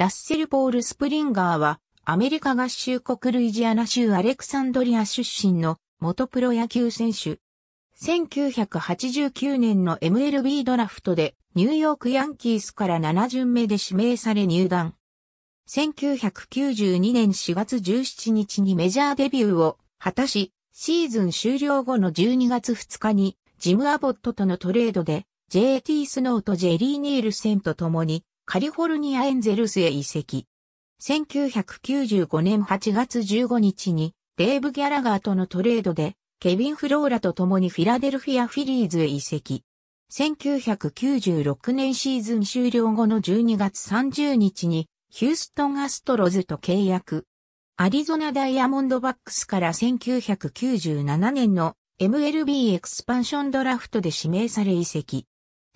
ラッセル・ポール・スプリンガーは、アメリカ合衆国ルイジアナ州アレクサンドリア出身の元プロ野球選手。1989年の MLB ドラフトでニューヨークヤンキースから7巡目で指名され入団。1992年4月17日にメジャーデビューを果たし、シーズン終了後の12月2日にジム・アボットとのトレードで JT スノーとジェリー・ニールセンと共にカリフォルニアエンゼルスへ移籍。1995年8月15日にデーブ・ギャラガーとのトレードでケビン・フローラと共にフィラデルフィア・フィリーズへ移籍。1996年シーズン終了後の12月30日にヒューストン・アストロズと契約。アリゾナダイヤモンドバックスから1997年の MLB エクスパンションドラフトで指名され移籍。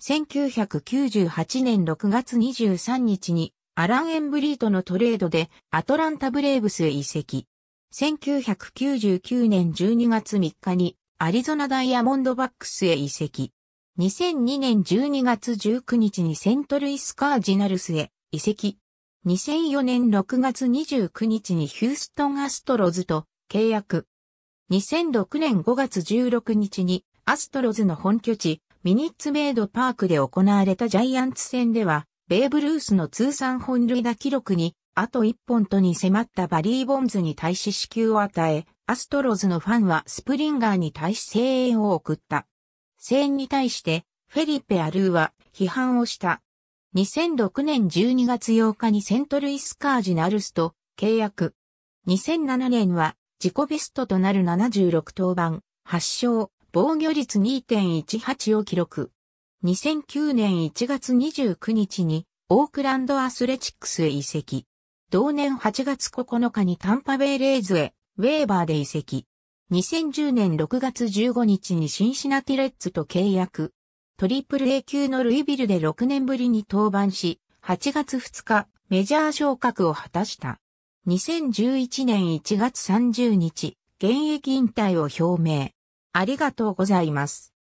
1998年6月23日にアラン・エンブリートのトレードでアトランタ・ブレーブスへ移籍。1999年12月3日にアリゾナダイヤモンドバックスへ移籍。2002年12月19日にセントルイス・カージナルスへ移籍。2004年6月29日にヒューストン・アストロズと契約。2006年5月16日にアストロズの本拠地ミニッツメイドパークで行われたジャイアンツ戦では、ベーブ・ルースの通算本塁打記録に、あと1本とに迫ったバリー・ボンズに対し支給を与え、アストロズのファンはスプリンガーに対し声援を送った。声援に対して、フェリペ・アルーは批判をした。2006年12月8日にセントルイス・カージナルスと契約。2007年は自己ベストとなる76登板、8勝、防御率2.18を記録。2009年1月29日にオークランドアスレチックスへ移籍。同年8月9日にタンパベイレイズへウェーバーで移籍。2010年6月15日にシンシナティレッツと契約。トリプル A 級のルイビルで6年ぶりに登板し、8月2日、メジャー昇格を果たした。2011年1月30日、現役引退を表明。ありがとうございます。